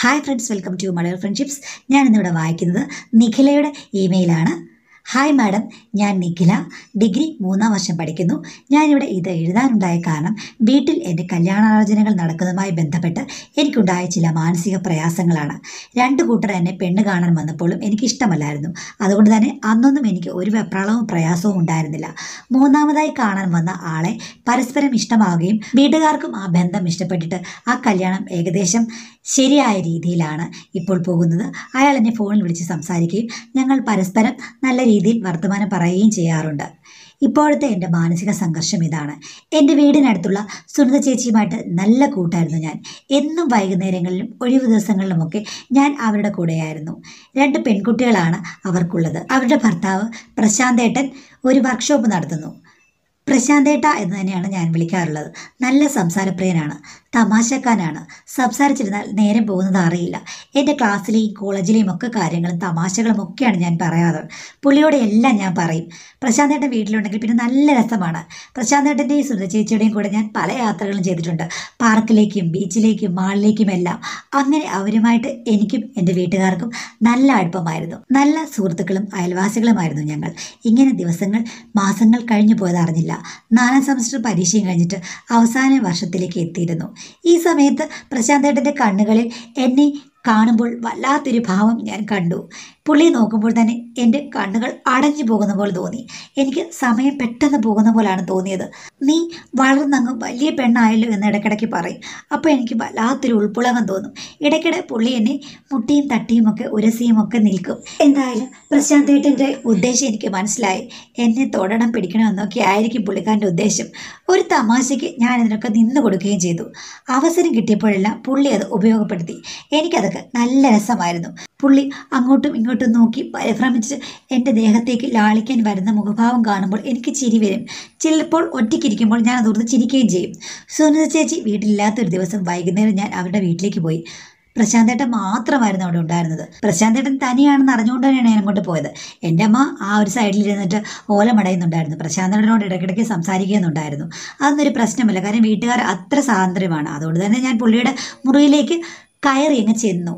hi friends welcome to Malayala friendships ഞാനിന്നിവിടെ വായിക്കുന്നത് നിഖിലയുടെ ഇമെയിലാണ് hi madam ഞാൻ നിഖില ഡിഗ്രി മൂന്നാം വർഷം പഠിക്കുന്നു ഞാനിവിടെ ഇത് എഴുതാനുണ്ടായ കാരണം വീട്ടിൽ എൻ്റെ കല്യാണാലോചനകൾ നടക്കുന്നതുമായി ബന്ധപ്പെട്ട് എനിക്കുണ്ടായ ചില മാനസിക പ്രയാസങ്ങളാണ് രണ്ട് കൂട്ടർ എന്നെ പെണ്ണ് കാണാൻ വന്നപ്പോഴും എനിക്കിഷ്ടമല്ലായിരുന്നു അതുകൊണ്ട് തന്നെ അന്നൊന്നും എനിക്ക് ഒരു വെപ്രാളവും പ്രയാസവും ഉണ്ടായിരുന്നില്ല മൂന്നാമതായി കാണാൻ വന്ന ആളെ പരസ്പരം ഇഷ്ടമാവുകയും വീട്ടുകാർക്കും ആ ബന്ധം ഇഷ്ടപ്പെട്ടിട്ട് ആ കല്യാണം ഏകദേശം ശരിയായ രീതിയിലാണ് ഇപ്പോൾ പോകുന്നത് അയാൾ എന്നെ ഫോണിൽ വിളിച്ച് സംസാരിക്കുകയും ഞങ്ങൾ പരസ്പരം നല്ല രീതിയിൽ രീതിയിൽ വർത്തമാനം പറയുകയും ചെയ്യാറുണ്ട് ഇപ്പോഴത്തെ എൻ്റെ മാനസിക സംഘർഷം ഇതാണ് എൻ്റെ വീടിനടുത്തുള്ള സുനിത ചേച്ചിയുമായിട്ട് നല്ല കൂട്ടായിരുന്നു ഞാൻ എന്നും വൈകുന്നേരങ്ങളിലും ഒഴിവു ദിവസങ്ങളിലുമൊക്കെ ഞാൻ അവരുടെ കൂടെയായിരുന്നു രണ്ട് പെൺകുട്ടികളാണ് അവർക്കുള്ളത് അവരുടെ ഭർത്താവ് പ്രശാന്തേട്ടൻ ഒരു വർക്ക്ഷോപ്പ് നടത്തുന്നു പ്രശാന്തേട്ട എന്ന് തന്നെയാണ് ഞാൻ വിളിക്കാറുള്ളത് നല്ല സംസാരപ്രിയനാണ് തമാശക്കാനാണ് സംസാരിച്ചിരുന്നാൽ നേരം പോകുന്നത് അറിയില്ല എൻ്റെ ക്ലാസ്സിലെയും കോളേജിലെയും ഒക്കെ കാര്യങ്ങളും തമാശകളും ഒക്കെയാണ് ഞാൻ പറയാറ് പുള്ളിയോടെ എല്ലാം ഞാൻ പറയും പ്രശാന്തേട്ടൻ വീട്ടിലുണ്ടെങ്കിൽ പിന്നെ നല്ല രസമാണ് പ്രശാന്തേട്ടൻ്റെയും സുന്ദര ചേച്ചിയുടെയും കൂടെ ഞാൻ പല യാത്രകളും ചെയ്തിട്ടുണ്ട് പാർക്കിലേക്കും ബീച്ചിലേക്കും മാളിലേക്കും എല്ലാം അങ്ങനെ അവരുമായിട്ട് എനിക്കും എൻ്റെ വീട്ടുകാർക്കും നല്ല അടുപ്പമായിരുന്നു നല്ല സുഹൃത്തുക്കളും അയൽവാസികളുമായിരുന്നു ഞങ്ങൾ ഇങ്ങനെ ദിവസങ്ങൾ മാസങ്ങൾ കഴിഞ്ഞു പോയതറിഞ്ഞില്ല നാലാം സെമസ്റ്റർ പരീക്ഷയും കഴിഞ്ഞിട്ട് അവസാന വർഷത്തിലേക്ക് എത്തിയിരുന്നു ഈ സമയത്ത് പ്രശാന്തേട്ടൻ്റെ കണ്ണുകളിൽ എന്നെ കാണുമ്പോൾ വല്ലാത്തൊരു ഭാവം ഞാൻ കണ്ടു പുള്ളി നോക്കുമ്പോൾ തന്നെ എൻ്റെ കണ്ണുകൾ അടഞ്ഞു പോകുന്ന പോലെ തോന്നി എനിക്ക് സമയം പെട്ടെന്ന് പോകുന്ന പോലെയാണ് തോന്നിയത് നീ വളർന്നങ്ങ് വലിയ പെണ്ണായല്ലോ എന്ന് ഇടയ്ക്കിടയ്ക്ക് പറയും അപ്പോൾ എനിക്ക് വല്ലാത്തൊരു ഉൾപ്പുളകം തോന്നും ഇടയ്ക്കിടെ പുള്ളി എന്നെ മുട്ടിയും തട്ടിയും ഒക്കെ ഉരസിയും ഒക്കെ നിൽക്കും എന്തായാലും പ്രശാന്തേട്ടൻ്റെ ഉദ്ദേശം എനിക്ക് മനസ്സിലായി എന്നെ തൊടണം പിടിക്കണം എന്നൊക്കെ ആയിരിക്കും പുള്ളിക്കാരൻ്റെ ഉദ്ദേശം ഒരു തമാശയ്ക്ക് ഞാൻ ഇതിനൊക്കെ നിന്ന് കൊടുക്കുകയും ചെയ്തു അവസരം കിട്ടിയപ്പോഴെല്ലാം പുള്ളി അത് ഉപയോഗപ്പെടുത്തി എനിക്കതൊക്കെ നല്ല രസമായിരുന്നു പുള്ളി അങ്ങോട്ടും ഇങ്ങോട്ടും നോക്കി പരിഭ്രമിച്ച് എൻ്റെ ദേഹത്തേക്ക് ലാളിക്കാൻ വരുന്ന മുഖഭാവം കാണുമ്പോൾ എനിക്ക് ചിരി വരും ചിലപ്പോൾ ഒറ്റയ്ക്കിരിക്കുമ്പോൾ ഞാൻ അതോർത്ത് ചിരിക്കുകയും ചെയ്യും സുനിത ചേച്ചി വീട്ടിലില്ലാത്തൊരു ദിവസം വൈകുന്നേരം ഞാൻ അവരുടെ വീട്ടിലേക്ക് പോയി പ്രശാന്തേട്ടൻ മാത്രമായിരുന്നു അവിടെ ഉണ്ടായിരുന്നത് പ്രശാന്തേട്ടൻ തനിയാണെന്ന് അറിഞ്ഞുകൊണ്ട് തന്നെയാണ് ഞാൻ അങ്ങോട്ട് പോയത് എൻ്റെ അമ്മ ആ ഒരു സൈഡിൽ ഇരുന്നിട്ട് ഓലമടയുന്നുണ്ടായിരുന്നു പ്രശാന്തേട്ടനോട് ഇടയ്ക്കിടയ്ക്ക് സംസാരിക്കുന്നുണ്ടായിരുന്നു അതൊന്നൊരു പ്രശ്നമല്ല കാരണം വീട്ടുകാർ അത്ര സ്വാതന്ത്ര്യമാണ് അതുകൊണ്ട് തന്നെ ഞാൻ പുള്ളിയുടെ മുറിയിലേക്ക് കയറി അങ്ങ് ചെന്നു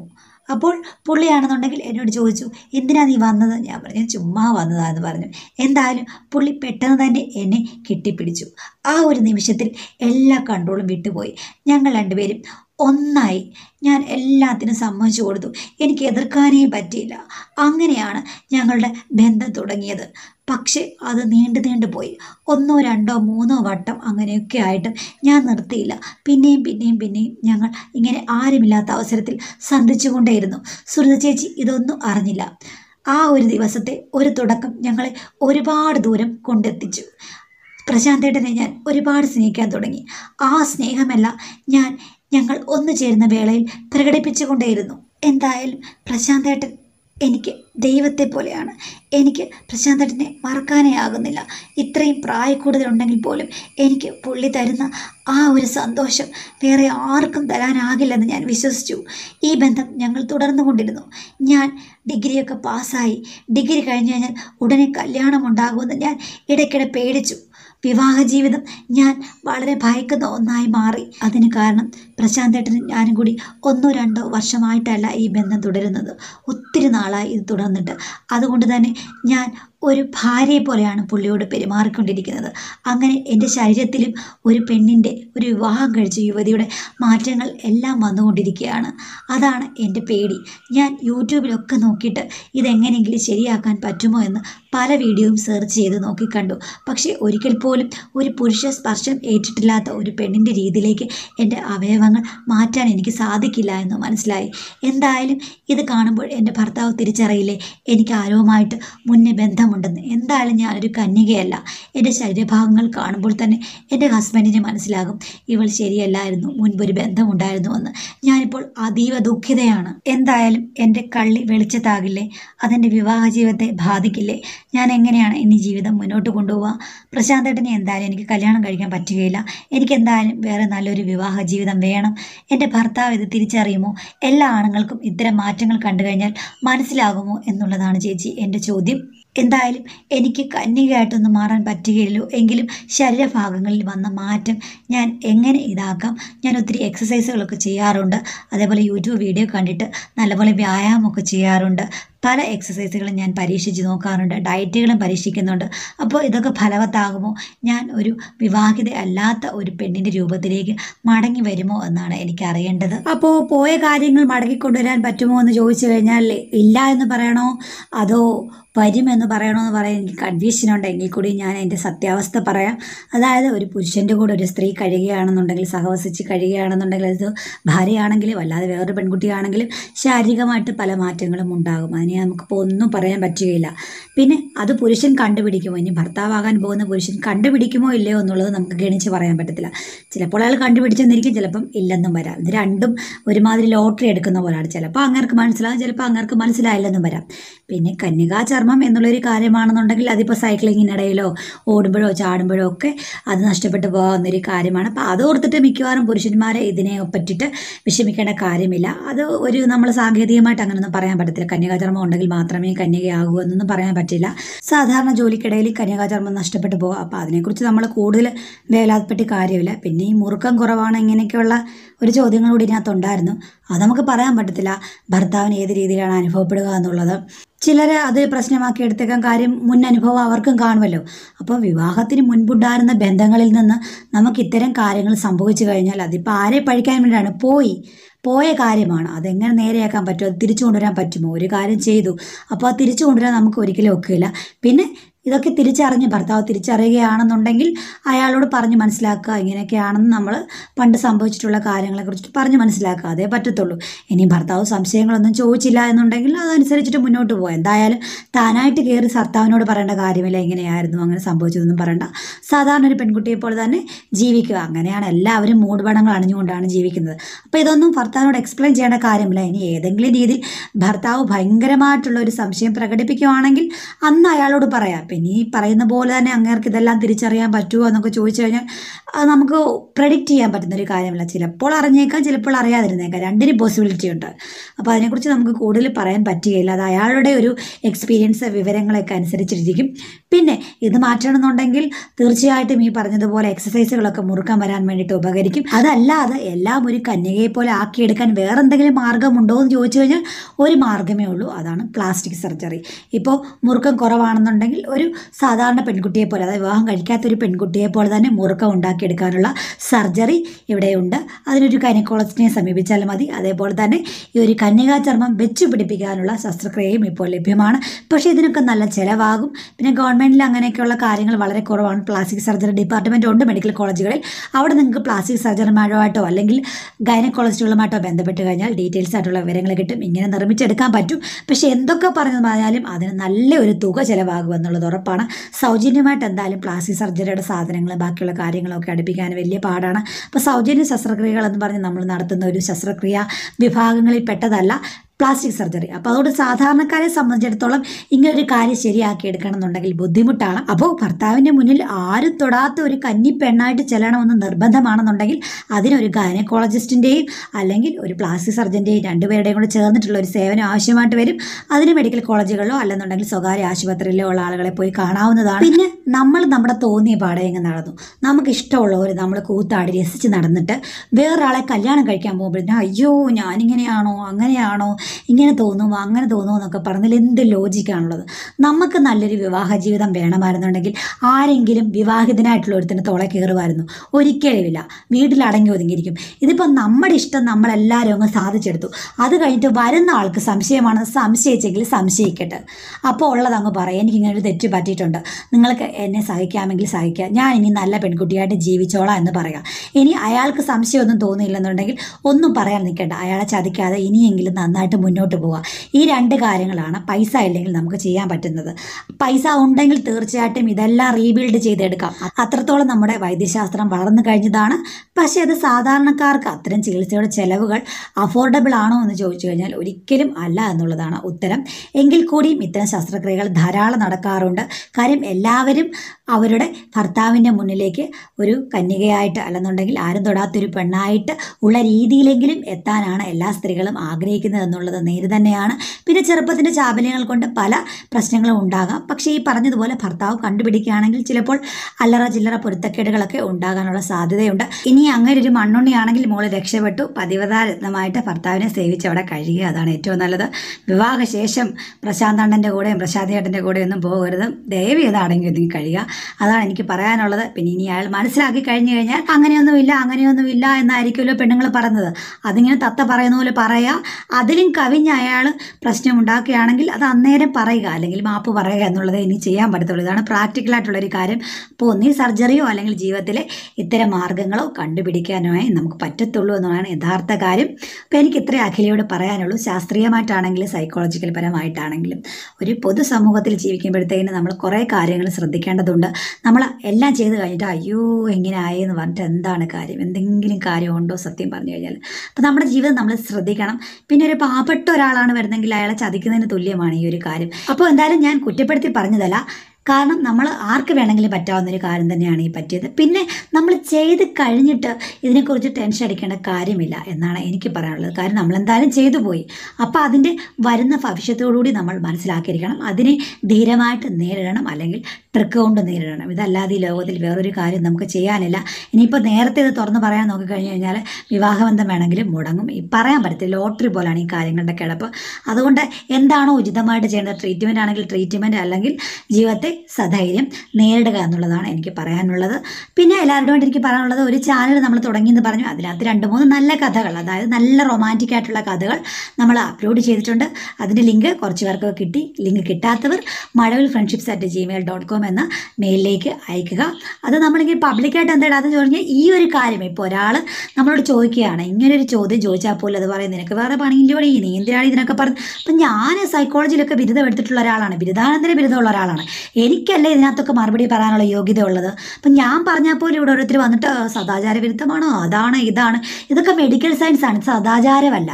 അപ്പോൾ പുള്ളിയാണെന്നുണ്ടെങ്കിൽ എന്നോട് ചോദിച്ചു എന്തിനാ നീ വന്നത് ഞാൻ പറഞ്ഞു ഞാൻ ചുമ്മാ വന്നതാന്ന് പറഞ്ഞു എന്തായാലും പുള്ളി പെട്ടെന്ന് തന്നെ എന്നെ കെട്ടിപ്പിടിച്ചു ആ ഒരു നിമിഷത്തിൽ എല്ലാ കൺട്രോളും വിട്ടുപോയി ഞങ്ങൾ രണ്ടുപേരും ഒന്നായി ഞാൻ എല്ലാത്തിനും സമ്മതിച്ചു കൊടുത്തു എനിക്ക് എതിർക്കാനേ പറ്റിയില്ല അങ്ങനെയാണ് ഞങ്ങളുടെ ബന്ധം തുടങ്ങിയത് പക്ഷേ അത് നീണ്ടു നീണ്ടു പോയി ഒന്നോ രണ്ടോ മൂന്നോ വട്ടം അങ്ങനെയൊക്കെ ആയിട്ടും ഞാൻ നിർത്തിയില്ല പിന്നെയും പിന്നെയും പിന്നെയും ഞങ്ങൾ ഇങ്ങനെ ആരുമില്ലാത്ത അവസരത്തിൽ സന്ധിച്ചുകൊണ്ടേയിരുന്നു സുരത ചേച്ചി ഇതൊന്നും അറിഞ്ഞില്ല ആ ഒരു ദിവസത്തെ ഒരു തുടക്കം ഞങ്ങളെ ഒരുപാട് ദൂരം കൊണ്ടെത്തിച്ചു പ്രശാന്തേട്ടനെ ഞാൻ ഒരുപാട് സ്നേഹിക്കാൻ തുടങ്ങി ആ സ്നേഹമല്ല ഞാൻ ഞങ്ങൾ ഒന്നു ചേരുന്ന വേളയിൽ പ്രകടിപ്പിച്ചുകൊണ്ടേയിരുന്നു എന്തായാലും പ്രശാന്തേട്ടൻ എനിക്ക് ദൈവത്തെ പോലെയാണ് എനിക്ക് പ്രശാന്തനെ മറക്കാനേ ആകുന്നില്ല ഇത്രയും പ്രായക്കൂടുതലുണ്ടെങ്കിൽ പോലും എനിക്ക് പുള്ളി തരുന്ന ആ ഒരു സന്തോഷം വേറെ ആർക്കും തരാനാകില്ലെന്ന് ഞാൻ വിശ്വസിച്ചു ഈ ബന്ധം ഞങ്ങൾ തുടർന്നു കൊണ്ടിരുന്നു ഞാൻ ഡിഗ്രിയൊക്കെ പാസ്സായി ഡിഗ്രി കഴിഞ്ഞ് കഴിഞ്ഞാൽ ഉടനെ കല്യാണം ഉണ്ടാകുമെന്ന് ഞാൻ ഇടയ്ക്കിടെ പേടിച്ചു വിവാഹ ജീവിതം ഞാൻ വളരെ ഭയക്കുന്ന ഒന്നായി മാറി അതിന് കാരണം പ്രശാന്തേട്ടനും ഞാനും കൂടി ഒന്നോ രണ്ടോ വർഷമായിട്ടല്ല ഈ ബന്ധം തുടരുന്നത് ഒത്തിരി നാളായി ഇത് തുടർന്നിട്ട് അതുകൊണ്ട് തന്നെ ഞാൻ ഒരു ഭാര്യയെ പോലെയാണ് പുള്ളിയോട് പെരുമാറിക്കൊണ്ടിരിക്കുന്നത് അങ്ങനെ എൻ്റെ ശരീരത്തിലും ഒരു പെണ്ണിൻ്റെ ഒരു വിവാഹം കഴിച്ച യുവതിയുടെ മാറ്റങ്ങൾ എല്ലാം വന്നുകൊണ്ടിരിക്കുകയാണ് അതാണ് എൻ്റെ പേടി ഞാൻ യൂട്യൂബിലൊക്കെ നോക്കിയിട്ട് ഇതെങ്ങനെയെങ്കിലും ശരിയാക്കാൻ പറ്റുമോ എന്ന് പല വീഡിയോയും സെർച്ച് ചെയ്ത് നോക്കിക്കണ്ടു പക്ഷേ ഒരിക്കൽ പോലും ഒരു പുരുഷ സ്പർശം ഏറ്റിട്ടില്ലാത്ത ഒരു പെണ്ണിൻ്റെ രീതിയിലേക്ക് എൻ്റെ അവയവങ്ങൾ മാറ്റാൻ എനിക്ക് സാധിക്കില്ല എന്ന് മനസ്സിലായി എന്തായാലും ഇത് കാണുമ്പോൾ എൻ്റെ ഭർത്താവ് തിരിച്ചറിയില്ലേ എനിക്ക് ആരോമായിട്ട് മുന്നേ ബന്ധം പ്രശ്നമുണ്ടെന്ന് എന്തായാലും ഞാനൊരു കന്യകയല്ല എൻ്റെ ശരീരഭാഗങ്ങൾ കാണുമ്പോൾ തന്നെ എൻ്റെ ഹസ്ബൻഡിന് മനസ്സിലാകും ഇവൾ ശരിയല്ലായിരുന്നു മുൻപൊരു ബന്ധമുണ്ടായിരുന്നുവെന്ന് ഞാനിപ്പോൾ അതീവ ദുഃഖിതയാണ് എന്തായാലും എൻ്റെ കള്ളി വെളിച്ചത്താകില്ലേ അതെൻ്റെ വിവാഹ ജീവിതത്തെ ബാധിക്കില്ലേ ഞാൻ എങ്ങനെയാണ് ഇനി ജീവിതം മുന്നോട്ട് കൊണ്ടുപോവുക പ്രശാന്തേട്ടനെ എന്തായാലും എനിക്ക് കല്യാണം കഴിക്കാൻ പറ്റുകയില്ല എനിക്ക് എന്തായാലും വേറെ നല്ലൊരു വിവാഹ ജീവിതം വേണം എൻ്റെ ഭർത്താവ് ഇത് തിരിച്ചറിയുമോ എല്ലാ ആണുങ്ങൾക്കും ഇത്തരം മാറ്റങ്ങൾ കണ്ടു കഴിഞ്ഞാൽ മനസ്സിലാകുമോ എന്നുള്ളതാണ് ചേച്ചി എൻ്റെ ചോദ്യം എന്തായാലും എനിക്ക് കന്യകയായിട്ടൊന്നും മാറാൻ പറ്റുകയില്ലോ എങ്കിലും ശരീരഭാഗങ്ങളിൽ വന്ന മാറ്റം ഞാൻ എങ്ങനെ ഇതാക്കാം ഞാൻ ഒത്തിരി എക്സസൈസുകളൊക്കെ ചെയ്യാറുണ്ട് അതേപോലെ യൂട്യൂബ് വീഡിയോ കണ്ടിട്ട് നല്ലപോലെ വ്യായാമമൊക്കെ ചെയ്യാറുണ്ട് പല എക്സസൈസുകളും ഞാൻ പരീക്ഷിച്ച് നോക്കാറുണ്ട് ഡയറ്റുകളും പരീക്ഷിക്കുന്നുണ്ട് അപ്പോൾ ഇതൊക്കെ ഫലവത്താകുമോ ഞാൻ ഒരു വിവാഹിത അല്ലാത്ത ഒരു പെണ്ണിൻ്റെ രൂപത്തിലേക്ക് മടങ്ങി വരുമോ എന്നാണ് എനിക്ക് അറിയേണ്ടത് അപ്പോൾ പോയ കാര്യങ്ങൾ മടങ്ങിക്കൊണ്ടുവരാൻ കൊണ്ടുവരാൻ പറ്റുമോ എന്ന് ചോദിച്ചു കഴിഞ്ഞാൽ ഇല്ല എന്ന് പറയണോ അതോ വരുമെന്ന് പറയണോ എന്ന് പറയാൻ എനിക്ക് കൺഫ്യൂഷനുണ്ട് എങ്കിൽ കൂടി ഞാൻ എൻ്റെ സത്യാവസ്ഥ പറയാം അതായത് ഒരു പുരുഷൻ്റെ കൂടെ ഒരു സ്ത്രീ കഴിയുകയാണെന്നുണ്ടെങ്കിൽ സഹവസിച്ച് കഴിയുകയാണെന്നുണ്ടെങ്കിൽ അത് ഭാര്യയാണെങ്കിലും അല്ലാതെ വേറൊരു പെൺകുട്ടിയാണെങ്കിലും ശാരീരികമായിട്ട് പല മാറ്റങ്ങളും ഉണ്ടാകും അതിന് ഇനി നമുക്കിപ്പോൾ ഒന്നും പറയാൻ പറ്റുകയില്ല പിന്നെ അത് പുരുഷൻ കണ്ടുപിടിക്കുമോ ഇനി ഭർത്താവാകാൻ പോകുന്ന പുരുഷൻ കണ്ടുപിടിക്കുമോ ഇല്ലയോ എന്നുള്ളത് നമുക്ക് ഗണിച്ച് പറയാൻ പറ്റത്തില്ല ചിലപ്പോൾ അയാൾ കണ്ടുപിടിച്ചെന്നിരിക്കും ചിലപ്പം ഇല്ലെന്നും വരാം ഇത് രണ്ടും ഒരുമാതിരി ലോട്ടറി എടുക്കുന്ന പോലെയാണ് ചിലപ്പോൾ അങ്ങേർക്ക് മനസ്സിലാകും ചിലപ്പോൾ അങ്ങേർക്ക് മനസ്സിലായില്ലെന്നും വരാം പിന്നെ കന്യകാചർമ്മം എന്നുള്ളൊരു കാര്യമാണെന്നുണ്ടെങ്കിൽ അതിപ്പോൾ സൈക്ലിങ്ങിനിടയിലോ ഓടുമ്പോഴോ ചാടുമ്പോഴോ ഒക്കെ അത് നഷ്ടപ്പെട്ടു പോകുന്നൊരു കാര്യമാണ് അപ്പോൾ അത് ഓർത്തിട്ട് മിക്കവാറും പുരുഷന്മാരെ ഇതിനെ പറ്റിയിട്ട് വിഷമിക്കേണ്ട കാര്യമില്ല അത് ഒരു നമ്മൾ സാങ്കേതികമായിട്ട് അങ്ങനെയൊന്നും പറയാൻ പറ്റത്തില്ല കന്യകാചർമ്മം ഉണ്ടെങ്കിൽ മാത്രമേ കന്യകയാകൂ എന്നൊന്നും പറയാൻ പറ്റില്ല സാധാരണ ജോലിക്കിടയിൽ കന്യകാചർമ്മം നഷ്ടപ്പെട്ടു പോകാം അപ്പോൾ അതിനെക്കുറിച്ച് നമ്മൾ കൂടുതൽ വേലാത്തപ്പെട്ട് കാര്യമില്ല പിന്നെ ഈ മുറുക്കം കുറവാണ് ഇങ്ങനെയൊക്കെയുള്ള ഒരു ചോദ്യങ്ങൾ കൂടി ഇതിനകത്തുണ്ടായിരുന്നു അത് നമുക്ക് പറയാൻ പറ്റത്തില്ല ഭർത്താവിന് ഏത് രീതിയിലാണ് അനുഭവപ്പെടുക എന്നുള്ളത് ചിലർ അത് പ്രശ്നമാക്കി എടുത്തേക്കാൻ കാര്യം മുൻ അനുഭവം അവർക്കും കാണുമല്ലോ അപ്പോൾ വിവാഹത്തിന് മുൻപുണ്ടായിരുന്ന ബന്ധങ്ങളിൽ നിന്ന് നമുക്ക് ഇത്തരം കാര്യങ്ങൾ സംഭവിച്ചു കഴിഞ്ഞാൽ അതിപ്പോൾ ആരെ പഴിക്കാൻ വേണ്ടിയാണ് പോയി പോയ കാര്യമാണ് അതെങ്ങനെ നേരെയാക്കാൻ പറ്റുമോ തിരിച്ചു കൊണ്ടുവരാൻ പറ്റുമോ ഒരു കാര്യം ചെയ്തു അപ്പോൾ അത് തിരിച്ചു കൊണ്ടുവരാൻ നമുക്ക് ഒരിക്കലും ഒക്കില്ല പിന്നെ ഇതൊക്കെ തിരിച്ചറിഞ്ഞ് ഭർത്താവ് തിരിച്ചറിയുകയാണെന്നുണ്ടെങ്കിൽ അയാളോട് പറഞ്ഞ് മനസ്സിലാക്കുക ഇങ്ങനെയൊക്കെയാണെന്ന് നമ്മൾ പണ്ട് സംഭവിച്ചിട്ടുള്ള കുറിച്ചിട്ട് പറഞ്ഞ് മനസ്സിലാക്കുക അതേ പറ്റത്തുള്ളൂ ഇനി ഭർത്താവ് സംശയങ്ങളൊന്നും ചോദിച്ചില്ല എന്നുണ്ടെങ്കിൽ അതനുസരിച്ചിട്ട് മുന്നോട്ട് പോകാം എന്തായാലും താനായിട്ട് കയറി ഭർത്താവിനോട് പറയേണ്ട കാര്യമില്ല ഇങ്ങനെയായിരുന്നു അങ്ങനെ സംഭവിച്ചതൊന്നും പറയണ്ട സാധാരണ ഒരു പെൺകുട്ടിയെ പോലെ തന്നെ ജീവിക്കുക അങ്ങനെയാണ് എല്ലാവരും മൂടുപടങ്ങൾ അണിഞ്ഞുകൊണ്ടാണ് ജീവിക്കുന്നത് അപ്പോൾ ഇതൊന്നും ഭർത്താവിനോട് എക്സ്പ്ലെയിൻ ചെയ്യേണ്ട കാര്യമില്ല ഇനി ഏതെങ്കിലും രീതിയിൽ ഭർത്താവ് ഭയങ്കരമായിട്ടുള്ള ഒരു സംശയം പ്രകടിപ്പിക്കുകയാണെങ്കിൽ അന്ന് അയാളോട് പറയാം അപ്പം ഇനി പറയുന്ന പോലെ തന്നെ അങ്ങേർക്ക് ഇതെല്ലാം തിരിച്ചറിയാൻ പറ്റുമോ എന്നൊക്കെ ചോദിച്ചു കഴിഞ്ഞാൽ അത് നമുക്ക് പ്രഡിക്റ്റ് ചെയ്യാൻ പറ്റുന്ന ഒരു കാര്യമല്ല ചിലപ്പോൾ അറിഞ്ഞേക്കാം ചിലപ്പോൾ അറിയാതിരുന്നേക്കാം രണ്ടിനും പോസിബിലിറ്റി ഉണ്ട് അപ്പോൾ അതിനെക്കുറിച്ച് നമുക്ക് കൂടുതൽ പറയാൻ പറ്റുകയില്ല അത് അയാളുടെ ഒരു എക്സ്പീരിയൻസ് വിവരങ്ങളൊക്കെ അനുസരിച്ചിരിക്കും പിന്നെ ഇത് മാറ്റണമെന്നുണ്ടെങ്കിൽ തീർച്ചയായിട്ടും ഈ പറഞ്ഞതുപോലെ എക്സസൈസുകളൊക്കെ മുറുക്കാൻ വരാൻ വേണ്ടിയിട്ട് ഉപകരിക്കും അതല്ലാതെ എല്ലാം ഒരു കന്യകയെ പോലെ ആക്കിയെടുക്കാൻ എന്തെങ്കിലും മാർഗമുണ്ടോ എന്ന് ചോദിച്ചു കഴിഞ്ഞാൽ ഒരു മാർഗമേ ഉള്ളൂ അതാണ് പ്ലാസ്റ്റിക് സർജറി ഇപ്പോൾ മുറുക്കം കുറവാണെന്നുണ്ടെങ്കിൽ ഒരു ഒരു സാധാരണ പെൺകുട്ടിയെ പോലെ അതായത് വിവാഹം കഴിക്കാത്ത ഒരു പെൺകുട്ടിയെ പോലെ തന്നെ മുറുക്കം ഉണ്ടാക്കിയെടുക്കാനുള്ള സർജറി ഇവിടെയുണ്ട് അതിനൊരു കൈനക്കോളജിനെ സമീപിച്ചാൽ മതി അതേപോലെ തന്നെ ഈ ഒരു കന്യകാചർമ്മം വെച്ചു പിടിപ്പിക്കാനുള്ള ശസ്ത്രക്രിയയും ഇപ്പോൾ ലഭ്യമാണ് പക്ഷേ ഇതിനൊക്കെ നല്ല ചിലവാകും പിന്നെ ഗവൺമെൻറ്റിൽ അങ്ങനെയൊക്കെയുള്ള കാര്യങ്ങൾ വളരെ കുറവാണ് പ്ലാസ്റ്റിക് സർജറി ഡിപ്പാർട്ട്മെൻ്റ് ഉണ്ട് മെഡിക്കൽ കോളേജുകളിൽ അവിടെ നിങ്ങൾക്ക് പ്ലാസ്റ്റിക് സർജറിമാരുമായിട്ടോ അല്ലെങ്കിൽ ഗൈനക്കോളജികളുമായിട്ടോ ബന്ധപ്പെട്ട് കഴിഞ്ഞാൽ ഡീറ്റെയിൽസ് ആയിട്ടുള്ള വിവരങ്ങൾ കിട്ടും ഇങ്ങനെ നിർമ്മിച്ചെടുക്കാൻ പറ്റും പക്ഷേ എന്തൊക്കെ പറഞ്ഞു പറഞ്ഞാലും അതിന് നല്ല ഒരു തുക ചിലവാകുമെന്നുള്ളത് ഉറപ്പാണ് സൗജന്യമായിട്ട് എന്തായാലും പ്ലാസ്റ്റിക് സർജറിയുടെ സാധനങ്ങൾ ബാക്കിയുള്ള കാര്യങ്ങളൊക്കെ അടുപ്പിക്കാൻ വലിയ പാടാണ് അപ്പോൾ സൗജന്യ ശസ്ത്രക്രിയകൾ എന്ന് പറഞ്ഞ് നമ്മൾ നടത്തുന്ന ഒരു ശസ്ത്രക്രിയ വിഭാഗങ്ങളിൽ പെട്ടതല്ല പ്ലാസ്റ്റിക് സർജറി അപ്പോൾ അതുകൊണ്ട് സാധാരണക്കാരെ സംബന്ധിച്ചിടത്തോളം ഇങ്ങനൊരു കാര്യം ശരിയാക്കി എന്നുണ്ടെങ്കിൽ ബുദ്ധിമുട്ടാണ് അപ്പോൾ ഭർത്താവിൻ്റെ മുന്നിൽ ആരും തൊടാത്ത ഒരു കന്നി പെണ്ണായിട്ട് ചെല്ലണമെന്ന് നിർബന്ധമാണെന്നുണ്ടെങ്കിൽ അതിനൊരു ഗൈനക്കോളജിസ്റ്റിൻ്റെയും അല്ലെങ്കിൽ ഒരു പ്ലാസ്റ്റിക് സർജൻ്റെയും രണ്ടുപേരുടെയും കൂടെ ചേർന്നിട്ടുള്ള ഒരു സേവനം ആവശ്യമായിട്ട് വരും അതിന് മെഡിക്കൽ കോളേജുകളിലോ അല്ലെന്നുണ്ടെങ്കിൽ സ്വകാര്യ ആശുപത്രിയിലോ ഉള്ള ആളുകളെ പോയി കാണാവുന്നതാണ് പിന്നെ നമ്മൾ നമ്മുടെ തോന്നിയ ഇങ്ങനെ നടന്നു നമുക്ക് ഇഷ്ടമുള്ളവർ നമ്മൾ കൂത്താടി രസിച്ച് നടന്നിട്ട് വേറൊരാളെ കല്യാണം കഴിക്കാൻ പോകുമ്പോഴത്തേക്കും അയ്യോ ഞാനിങ്ങനെയാണോ അങ്ങനെയാണോ ഇങ്ങനെ തോന്നുമോ അങ്ങനെ തോന്നുമോ എന്നൊക്കെ പറഞ്ഞാൽ എന്ത് ലോജിക്കാണുള്ളത് നമുക്ക് നല്ലൊരു വിവാഹ ജീവിതം വേണമായിരുന്നുണ്ടെങ്കിൽ ആരെങ്കിലും വിവാഹിതനായിട്ടുള്ള ഒരുത്തിന് തുള കയറുമായിരുന്നു ഒരിക്കലുമില്ല വീട്ടിലടങ്ങി ഒതുങ്ങിയിരിക്കും ഇതിപ്പോൾ നമ്മുടെ ഇഷ്ടം നമ്മളെല്ലാവരും അങ്ങ് സാധിച്ചെടുത്തു അത് കഴിഞ്ഞിട്ട് വരുന്ന ആൾക്ക് സംശയമാണെന്ന് സംശയിച്ചെങ്കിൽ സംശയിക്കട്ടെ അപ്പോൾ ഉള്ളത് അങ്ങ് പറയാം എനിക്കിങ്ങനെ ഒരു തെറ്റ് പറ്റിയിട്ടുണ്ട് നിങ്ങൾക്ക് എന്നെ സഹിക്കാമെങ്കിൽ സഹിക്കുക ഞാൻ ഇനി നല്ല പെൺകുട്ടിയായിട്ട് ജീവിച്ചോളാം എന്ന് പറയാം ഇനി അയാൾക്ക് സംശയമൊന്നും തോന്നിയില്ലെന്നുണ്ടെങ്കിൽ ഒന്നും പറയാൻ നിൽക്കട്ടെ അയാളെ ചതിക്കാതെ ഇനിയെങ്കിലും നന്നായിട്ട് മുന്നോട്ട് പോവുക ഈ രണ്ട് കാര്യങ്ങളാണ് പൈസ ഇല്ലെങ്കിൽ നമുക്ക് ചെയ്യാൻ പറ്റുന്നത് പൈസ ഉണ്ടെങ്കിൽ തീർച്ചയായിട്ടും ഇതെല്ലാം റീബിൽഡ് ചെയ്തെടുക്കാം അത്രത്തോളം നമ്മുടെ വൈദ്യശാസ്ത്രം വളർന്നു കഴിഞ്ഞതാണ് പക്ഷേ അത് സാധാരണക്കാർക്ക് അത്തരം ചികിത്സയുടെ ചെലവുകൾ അഫോർഡബിൾ ആണോ എന്ന് ചോദിച്ചു കഴിഞ്ഞാൽ ഒരിക്കലും അല്ല എന്നുള്ളതാണ് ഉത്തരം എങ്കിൽ കൂടിയും ഇത്തരം ശസ്ത്രക്രിയകൾ ധാരാളം നടക്കാറുണ്ട് കാര്യം എല്ലാവരും അവരുടെ ഭർത്താവിൻ്റെ മുന്നിലേക്ക് ഒരു കന്യകയായിട്ട് അല്ലെന്നുണ്ടെങ്കിൽ ആരും തൊടാത്തൊരു പെണ്ണായിട്ട് ഉള്ള രീതിയിലെങ്കിലും എത്താനാണ് എല്ലാ സ്ത്രീകളും ആഗ്രഹിക്കുന്നത് എന്നുള്ളത് എന്നുള്ളത് നേര് തന്നെയാണ് പിന്നെ ചെറുപ്പത്തിൻ്റെ ചാബല്യങ്ങൾ കൊണ്ട് പല പ്രശ്നങ്ങളും ഉണ്ടാകാം പക്ഷേ ഈ പറഞ്ഞതുപോലെ ഭർത്താവ് കണ്ടുപിടിക്കുകയാണെങ്കിൽ ചിലപ്പോൾ അല്ലറ ചില്ലറ പൊരുത്തക്കേടുകളൊക്കെ ഉണ്ടാകാനുള്ള സാധ്യതയുണ്ട് ഇനി അങ്ങനെ ഒരു മണ്ണുണ്ണിയാണെങ്കിൽ മോള് രക്ഷപ്പെട്ടു പതിവതാരത്നമായിട്ട് ഭർത്താവിനെ സേവിച്ച് അവിടെ കഴിയുക അതാണ് ഏറ്റവും നല്ലത് വിവാഹശേഷം പ്രശാന്ത് അണ്ണൻ്റെ കൂടെയും പ്രശാന്തി ഏട്ടൻ്റെ കൂടെ ഒന്നും പോകരുത് ദയവി ചെയ്ത് അടങ്ങി കഴിയുക അതാണ് എനിക്ക് പറയാനുള്ളത് പിന്നെ ഇനി അയാൾ മനസ്സിലാക്കി കഴിഞ്ഞു കഴിഞ്ഞാൽ അങ്ങനെയൊന്നുമില്ല അങ്ങനെയൊന്നുമില്ല എന്നായിരിക്കുമല്ലോ പെണ്ണുങ്ങൾ പറഞ്ഞത് അതിങ്ങനെ തത്ത പറയുന്ന പോലെ പറയാ അതിലും ഇനിയും കവിഞ്ഞ് അയാൾ പ്രശ്നമുണ്ടാക്കുകയാണെങ്കിൽ അത് അന്നേരം പറയുക അല്ലെങ്കിൽ മാപ്പ് പറയുക എന്നുള്ളത് ഇനി ചെയ്യാൻ പറ്റത്തുള്ളൂ ഇതാണ് പ്രാക്ടിക്കലായിട്ടുള്ളൊരു കാര്യം അപ്പോൾ ഒന്നീ സർജറിയോ അല്ലെങ്കിൽ ജീവിതത്തിലെ ഇത്തരം മാർഗ്ഗങ്ങളോ കണ്ടുപിടിക്കാനോ നമുക്ക് പറ്റത്തുള്ളൂ എന്നുള്ളതാണ് യഥാർത്ഥ കാര്യം അപ്പോൾ എനിക്ക് ഇത്രയും അഖിലയോട് പറയാനുള്ളൂ ശാസ്ത്രീയമായിട്ടാണെങ്കിലും സൈക്കോളജിക്കൽ പരമായിട്ടാണെങ്കിലും ഒരു പൊതു സമൂഹത്തിൽ നമ്മൾ കുറേ കാര്യങ്ങൾ ശ്രദ്ധിക്കേണ്ടതുണ്ട് നമ്മൾ എല്ലാം ചെയ്ത് കഴിഞ്ഞിട്ട് അയ്യോ എങ്ങനെ ആയെന്ന് എന്ന് പറഞ്ഞിട്ട് എന്താണ് കാര്യം എന്തെങ്കിലും കാര്യമുണ്ടോ സത്യം പറഞ്ഞു കഴിഞ്ഞാൽ അപ്പോൾ നമ്മുടെ ജീവിതം നമ്മൾ ശ്രദ്ധിക്കണം പിന്നെ ഒരു പാവപ്പെട്ട ഒരാളാണ് വരുന്നെങ്കിൽ അയാളെ ചതിക്കുന്നതിന് തുല്യമാണ് ഈ ഒരു കാര്യം അപ്പോൾ എന്തായാലും ഞാൻ കുറ്റപ്പെടുത്തി പറഞ്ഞതല്ല കാരണം നമ്മൾ ആർക്ക് വേണമെങ്കിലും പറ്റാവുന്ന ഒരു കാര്യം തന്നെയാണ് ഈ പറ്റിയത് പിന്നെ നമ്മൾ ചെയ്ത് കഴിഞ്ഞിട്ട് ഇതിനെക്കുറിച്ച് ടെൻഷൻ അടിക്കേണ്ട കാര്യമില്ല എന്നാണ് എനിക്ക് പറയാനുള്ളത് കാരണം നമ്മൾ എന്തായാലും ചെയ്തു പോയി അപ്പോൾ അതിൻ്റെ വരുന്ന ഭവിഷ്യത്തോടുകൂടി നമ്മൾ മനസ്സിലാക്കിയിരിക്കണം അതിനെ ധീരമായിട്ട് നേരിടണം അല്ലെങ്കിൽ ട്രിക്ക് കൊണ്ട് നേരിടണം ഇതല്ലാതെ ഈ ലോകത്തിൽ വേറൊരു കാര്യം നമുക്ക് ചെയ്യാനില്ല ഇനിയിപ്പോൾ നേരത്തെ ഇത് തുറന്ന് പറയാൻ നോക്കിക്കഴിഞ്ഞ് കഴിഞ്ഞാൽ വിവാഹബന്ധം വേണമെങ്കിലും മുടങ്ങും ഈ പറയാൻ പറ്റത്തില്ല ലോട്ടറി പോലാണ് ഈ കാര്യങ്ങളുടെ കിടപ്പ് അതുകൊണ്ട് എന്താണോ ഉചിതമായിട്ട് ചെയ്യേണ്ടത് ട്രീറ്റ്മെൻറ്റ് ആണെങ്കിൽ ട്രീറ്റ്മെൻറ്റ് അല്ലെങ്കിൽ ജീവിതത്തെ വളരെ സധൈര്യം നേരിടുക എന്നുള്ളതാണ് എനിക്ക് പറയാനുള്ളത് പിന്നെ എല്ലാവരുടെ വേണ്ടി എനിക്ക് പറയാനുള്ളത് ഒരു ചാനൽ നമ്മൾ തുടങ്ങിയെന്ന് പറഞ്ഞു അതിനകത്ത് രണ്ട് മൂന്ന് നല്ല കഥകൾ അതായത് നല്ല റൊമാൻറ്റിക് ആയിട്ടുള്ള കഥകൾ നമ്മൾ അപ്ലോഡ് ചെയ്തിട്ടുണ്ട് അതിൻ്റെ ലിങ്ക് കുറച്ച് പേർക്ക് കിട്ടി ലിങ്ക് കിട്ടാത്തവർ Mazhavil friendships at Gmail dot com എന്ന മെയിലിലേക്ക് അയക്കുക അത് നമ്മളിങ്ങനെ പബ്ലിക്കായിട്ട് എന്തിടാന്ന് ചോദിച്ചാൽ ഈ ഒരു കാര്യം ഇപ്പോൾ ഒരാൾ നമ്മളോട് ചോദിക്കുകയാണ് ഇങ്ങനൊരു ചോദ്യം ചോദിച്ചാൽ പോലും അത് പറയും നിനക്ക് വേറെ പണിയില്ലൂടെ പണി നീ ഇതിനൊക്കെ പറഞ്ഞു അപ്പം ഞാൻ സൈക്കോളജിയിലൊക്കെ ബിരുദം എടുത്തിട്ടുള്ള ഒരാളാണ് ബിരുദാനന്തര ബിരുദമുള്ള ഒരാളാണ് എനിക്കല്ല ഇതിനകത്തൊക്കെ മറുപടി പറയാനുള്ള യോഗ്യത ഉള്ളത് അപ്പം ഞാൻ പറഞ്ഞാൽ പോലും ഇവിടെ ഓരോരുത്തർ വന്നിട്ട് സദാചാര വിരുദ്ധമാണോ അതാണ് ഇതാണ് ഇതൊക്കെ മെഡിക്കൽ സയൻസ് ആണ് സദാചാരമല്ല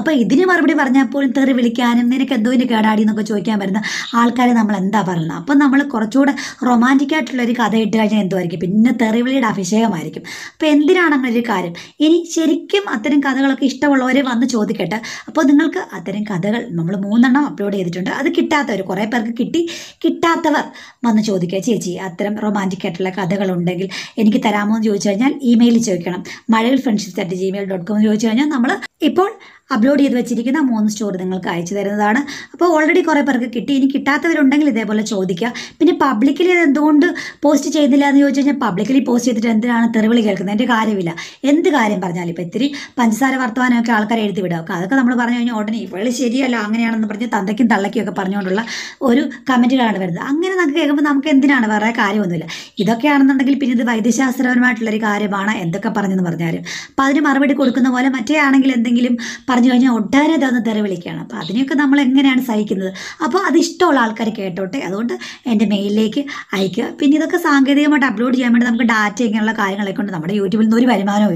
അപ്പം ഇതിന് മറുപടി പറഞ്ഞാൽ പോലും തെറി വിളിക്കാനും നിനക്ക് എന്തോ ഇതിന് കേടാടി എന്നൊക്കെ ചോദിക്കാൻ വരുന്ന ആൾക്കാരെ നമ്മൾ എന്താ പറയുന്നത് അപ്പം നമ്മൾ കുറച്ചുകൂടെ റൊമാൻറ്റിക് ആയിട്ടുള്ള ഒരു കഥ ഇട്ട് കഴിഞ്ഞാൽ എന്തുമായിരിക്കും പിന്നെ വിളിയുടെ അഭിഷേകമായിരിക്കും അപ്പം എന്തിനാണ് അങ്ങനൊരു കാര്യം ഇനി ശരിക്കും അത്തരം കഥകളൊക്കെ ഇഷ്ടമുള്ളവരെ വന്ന് ചോദിക്കട്ടെ അപ്പോൾ നിങ്ങൾക്ക് അത്തരം കഥകൾ നമ്മൾ മൂന്നെണ്ണം അപ്ലോഡ് ചെയ്തിട്ടുണ്ട് അത് കിട്ടാത്തവർ കുറേ പേർക്ക് കിട്ടി കിട്ടാത്തവർ വന്ന് ചോദിക്കുക ചേച്ചി അത്തരം റൊമാൻറ്റിക് ആയിട്ടുള്ള കഥകളുണ്ടെങ്കിൽ എനിക്ക് തരാമോ എന്ന് ചോദിച്ചു കഴിഞ്ഞാൽ ഇമെയിൽ ചോദിക്കണം മഴയിൽ friendship at Gmail dot com ചോദിച്ചു കഴിഞ്ഞാൽ നമ്മൾ ഇപ്പോൾ അപ്ലോഡ് ചെയ്ത് വെച്ചിരിക്കുന്ന മൂന്ന് സ്റ്റോറി നിങ്ങൾക്ക് അയച്ചു തരുന്നതാണ് അപ്പോൾ ഓൾറെഡി കുറേ പേർക്ക് കിട്ടി ഇനി കിട്ടാത്തവരുണ്ടെങ്കിൽ ഇതേപോലെ ചോദിക്കുക പിന്നെ പബ്ലിക്കിൽ ഇത് എന്തുകൊണ്ട് പോസ്റ്റ് ചെയ്യുന്നില്ല എന്ന് ചോദിച്ചു കഴിഞ്ഞാൽ പബ്ലിക്കലി പോസ്റ്റ് ചെയ്തിട്ട് എന്തിനാണ് തെറിവിളി കേൾക്കുന്നത് എൻ്റെ കാര്യമില്ല എന്ത് കാര്യം പറഞ്ഞാലും ഇപ്പോൾ ഇത്തിരി പഞ്ചസാര വർത്തമാനമൊക്കെ ആൾക്കാർ എഴുതി വിടുക അതൊക്കെ നമ്മൾ പറഞ്ഞു കഴിഞ്ഞാൽ ഉടനെ ഇവള് ശരിയല്ല അങ്ങനെയാണെന്ന് പറഞ്ഞ് തന്തയ്ക്കും തള്ളയ്ക്കും ഒക്കെ പറഞ്ഞുകൊണ്ടുള്ള ഒരു കമൻറ്റുകളാണ് വരുന്നത് അങ്ങനെ നമുക്ക് കേൾക്കുമ്പോൾ നമുക്ക് എന്തിനാണ് വേറെ കാര്യമൊന്നുമില്ല ഇതൊക്കെയാണെന്നുണ്ടെങ്കിൽ പിന്നെ ഇത് വൈദ്യശാസ്ത്രപരമായിട്ടുള്ളൊരു കാര്യമാണ് എന്തൊക്കെ പറഞ്ഞെന്ന് പറഞ്ഞാലും അപ്പോൾ അതിന് മറുപടി കൊടുക്കുന്ന പോലെ മറ്റേ ആണെങ്കിൽ എന്തെങ്കിലും പറഞ്ഞു കഴിഞ്ഞാൽ ഒട്ടേറെ അതൊന്ന് തെറിവിളിക്കുകയാണ് അപ്പോൾ അതിനെയൊക്കെ നമ്മൾ എങ്ങനെയാണ് സഹിക്കുന്നത് അപ്പോൾ അത് ഇഷ്ടമുള്ള ആൾക്കാർ കേട്ടോട്ടെ അതുകൊണ്ട് എൻ്റെ മെയിലിലേക്ക് അയക്കുക പിന്നെ ഇതൊക്കെ സാങ്കേതികമായിട്ട് അപ്ലോഡ് ചെയ്യാൻ വേണ്ടി നമുക്ക് ഡാറ്റ ഇങ്ങനെയുള്ള കാര്യങ്ങളൊക്കെ കൊണ്ട് നമ്മുടെ യൂട്യൂബിൽ നിന്ന് ഒരു വരുമാനവും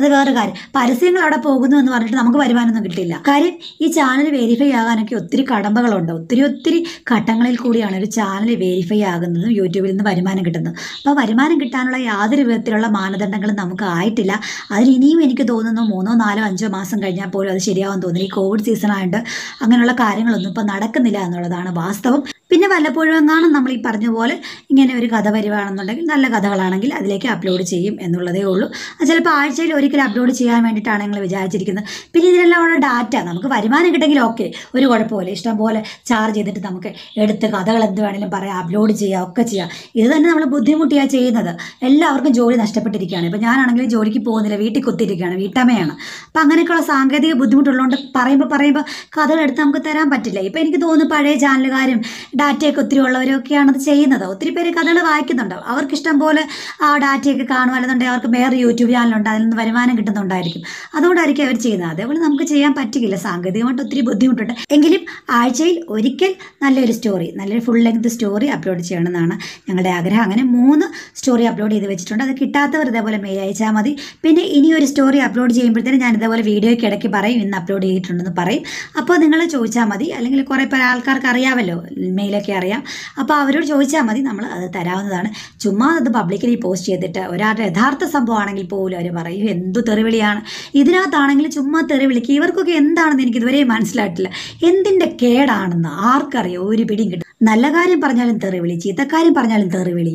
അത് വേറെ കാര്യം പരസ്യങ്ങൾ അവിടെ പോകുന്നു എന്ന് പറഞ്ഞിട്ട് നമുക്ക് വരുമാനമൊന്നും കിട്ടില്ല കാര്യം ഈ ചാനൽ വെരിഫൈ ആകാനൊക്കെ ഒത്തിരി കടമ്പകളുണ്ട് ഒത്തിരി ഒത്തിരി ഘട്ടങ്ങളിൽ കൂടിയാണ് ഒരു ചാനൽ വെരിഫൈ ആകുന്നതും യൂട്യൂബിൽ നിന്ന് വരുമാനം കിട്ടുന്നത് അപ്പോൾ വരുമാനം കിട്ടാനുള്ള യാതൊരു വിധത്തിലുള്ള മാനദണ്ഡങ്ങളും നമുക്ക് ആയിട്ടില്ല അതിന് ഇനിയും എനിക്ക് തോന്നുന്നു മൂന്നോ നാലോ അഞ്ചോ മാസം കഴിഞ്ഞാൽ പോലും അത് ശരിയാവാൻ തോന്നുന്നു ഈ കോവിഡ് സീസൺ ആയതുകൊണ്ട് അങ്ങനെയുള്ള കാര്യങ്ങളൊന്നും ഇപ്പോൾ നടക്കുന്നില്ല എന്നുള്ളതാണ് വാസ്തവം പിന്നെ വല്ലപ്പോഴും എങ്ങാനും നമ്മൾ ഈ പറഞ്ഞ പോലെ ഇങ്ങനെ ഒരു കഥ വരുവാണെന്നുണ്ടെങ്കിൽ നല്ല കഥകളാണെങ്കിൽ അതിലേക്ക് അപ്ലോഡ് ചെയ്യും എന്നുള്ളതേ ഉള്ളൂ ചിലപ്പോൾ ആഴ്ചയിൽ ഒരു ഒരിക്കലും അപ്ലോഡ് ചെയ്യാൻ വേണ്ടിയിട്ടാണ് ഞങ്ങൾ വിചാരിച്ചിരിക്കുന്നത് പിന്നെ ഇതിലെല്ലാം ഉള്ള ഡാറ്റ നമുക്ക് വരുമാനം കിട്ടെങ്കിൽ ഓക്കെ ഒരു കുഴപ്പമില്ല ഇഷ്ടംപോലെ ചാർജ് ചെയ്തിട്ട് നമുക്ക് എടുത്ത് കഥകൾ എന്ത് വേണമെങ്കിലും പറയാം അപ്ലോഡ് ചെയ്യാം ഒക്കെ ചെയ്യാം ഇത് തന്നെ നമ്മൾ ബുദ്ധിമുട്ടിയാണ് ചെയ്യുന്നത് എല്ലാവർക്കും ജോലി നഷ്ടപ്പെട്ടിരിക്കുകയാണ് ഇപ്പോൾ ഞാനാണെങ്കിലും ജോലിക്ക് പോകുന്നില്ല വീട്ടിൽ കുത്തിയിരിക്കുകയാണ് വീട്ടമ്മയാണ് അപ്പം അങ്ങനെയൊക്കെയുള്ള സാങ്കേതിക ബുദ്ധിമുട്ടുള്ളതുകൊണ്ട് പറയുമ്പോൾ പറയുമ്പോൾ കഥകൾ എടുത്ത് നമുക്ക് തരാൻ പറ്റില്ല ഇപ്പോൾ എനിക്ക് തോന്നുന്നു പഴയ ചാനലുകാരും ഡാറ്റയൊക്കെ ഒത്തിരി ഉള്ളവരൊക്കെയാണ് അത് ചെയ്യുന്നത് ഒത്തിരി പേര് കഥകൾ വായിക്കുന്നുണ്ടാവും അവർക്കിഷ്ടം പോലെ ആ ഡാറ്റയൊക്കെ കാണുമല്ലെന്നുണ്ടെങ്കിൽ അവർക്ക് വേറെ യൂട്യൂബ് ചാനലുണ്ട് അതിൽ നിന്ന് വരുമാനം വരുമാനം കിട്ടുന്നുണ്ടായിരിക്കും അതുകൊണ്ടായിരിക്കും അവർ ചെയ്യുന്നത് അതേപോലെ നമുക്ക് ചെയ്യാൻ പറ്റില്ല സാങ്കേതികമായിട്ട് ഒത്തിരി ബുദ്ധിമുട്ടുണ്ട് എങ്കിലും ആഴ്ചയിൽ ഒരിക്കൽ നല്ലൊരു സ്റ്റോറി നല്ലൊരു ഫുൾ ലെങ്ത് സ്റ്റോറി അപ്ലോഡ് ചെയ്യണമെന്നാണ് ഞങ്ങളുടെ ആഗ്രഹം അങ്ങനെ മൂന്ന് സ്റ്റോറി അപ്ലോഡ് ചെയ്ത് വെച്ചിട്ടുണ്ട് അത് കിട്ടാത്തവർ ഇതേപോലെ മെയിൽ അയച്ചാൽ മതി പിന്നെ ഇനി ഒരു സ്റ്റോറി അപ്ലോഡ് ചെയ്യുമ്പോഴത്തേനും ഞാൻ ഇതേപോലെ വീഡിയോയ്ക്ക് ഇടയ്ക്ക് പറയും ഇന്ന് അപ്ലോഡ് ചെയ്തിട്ടുണ്ടെന്ന് പറയും അപ്പോൾ നിങ്ങൾ ചോദിച്ചാൽ മതി അല്ലെങ്കിൽ കുറേ പല ആൾക്കാർക്ക് അറിയാമല്ലോ മെയിലൊക്കെ അറിയാം അപ്പോൾ അവരോട് ചോദിച്ചാൽ മതി നമ്മൾ അത് തരാവുന്നതാണ് ചുമ്മാ അത് പബ്ലിക്കലി പോസ്റ്റ് ചെയ്തിട്ട് ഒരാളുടെ യഥാർത്ഥ സംഭവമാണെങ്കിൽ പോലും അവർ പറയും എന്തു തെറിവിളിയാണ് ഇതിനകത്താണെങ്കിൽ ചുമ്മാ തെറിവിളിക്ക് ഇവർക്കൊക്കെ എന്താണെന്ന് എനിക്ക് ഇതുവരെ മനസ്സിലായിട്ടില്ല എന്തിൻ്റെ കേടാണെന്ന് ആർക്കറിയോ ഒരു പിടിയും കിട്ടും നല്ല കാര്യം പറഞ്ഞാലും തെറിവിളി ചീത്തക്കാര്യം പറഞ്ഞാലും തെറിവിളി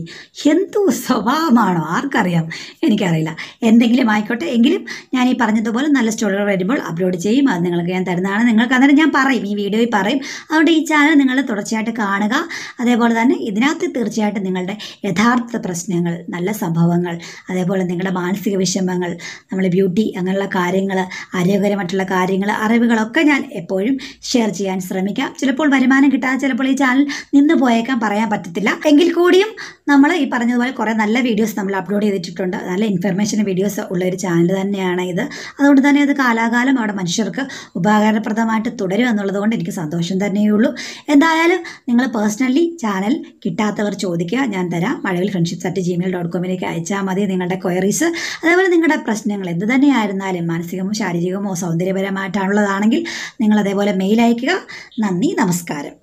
എന്തു സ്വഭാവമാണോ ആർക്കറിയാം എനിക്കറിയില്ല എന്തെങ്കിലും ആയിക്കോട്ടെ എങ്കിലും ഞാൻ ഈ പറഞ്ഞതുപോലെ നല്ല സ്റ്റോറികൾ വരുമ്പോൾ അപ്ലോഡ് ചെയ്യും അത് നിങ്ങൾക്ക് ഞാൻ തരുന്നതാണ് നിങ്ങൾക്ക് അന്നേരം ഞാൻ പറയും ഈ വീഡിയോയിൽ പറയും അതുകൊണ്ട് ഈ ചാനൽ നിങ്ങൾ തുടർച്ചയായിട്ട് കാണുക അതേപോലെ തന്നെ ഇതിനകത്ത് തീർച്ചയായിട്ടും നിങ്ങളുടെ യഥാർത്ഥ പ്രശ്നങ്ങൾ നല്ല സംഭവങ്ങൾ അതേപോലെ നിങ്ങളുടെ മാനസിക വിഷമങ്ങൾ നമ്മൾ ബ്യൂട്ടി അങ്ങനെയുള്ള കാര്യങ്ങൾ ആരോഗ്യകരമായിട്ടുള്ള കാര്യങ്ങൾ അറിവുകളൊക്കെ ഞാൻ എപ്പോഴും ഷെയർ ചെയ്യാൻ ശ്രമിക്കാം ചിലപ്പോൾ വരുമാനം കിട്ടാതെ ചിലപ്പോൾ ഈ ചാനൽ നിന്ന് പോയേക്കാൻ പറയാൻ പറ്റത്തില്ല എങ്കിൽ കൂടിയും നമ്മൾ ഈ പറഞ്ഞതുപോലെ കുറേ നല്ല വീഡിയോസ് നമ്മൾ അപ്ലോഡ് ചെയ്തിട്ടുണ്ട് നല്ല ഇൻഫർമേഷൻ വീഡിയോസ് ഉള്ള ഒരു ചാനൽ തന്നെയാണ് ഇത് അതുകൊണ്ട് തന്നെ അത് കാലാകാലം അവിടെ മനുഷ്യർക്ക് ഉപകാരപ്രദമായിട്ട് തുടരും എന്നുള്ളതുകൊണ്ട് എനിക്ക് സന്തോഷം തന്നെയുള്ളൂ എന്തായാലും നിങ്ങൾ പേഴ്സണലി ചാനൽ കിട്ടാത്തവർ ചോദിക്കുക ഞാൻ തരാം Mazhavil friendship at Gmail dot കോമിലേക്ക് അയച്ചാൽ മതി നിങ്ങളുടെ ക്വയറീസ് അതേപോലെ നിങ്ങളുടെ പ്രശ്നം പ്രശ്നങ്ങൾ എന്ത് തന്നെയായിരുന്നാലും മാനസികമോ ശാരീരികമോ സൗന്ദര്യപരമായിട്ടാണുള്ളതാണെങ്കിൽ നിങ്ങൾ അതേപോലെ മെയിൽ അയക്കുക നന്ദി നമസ്കാരം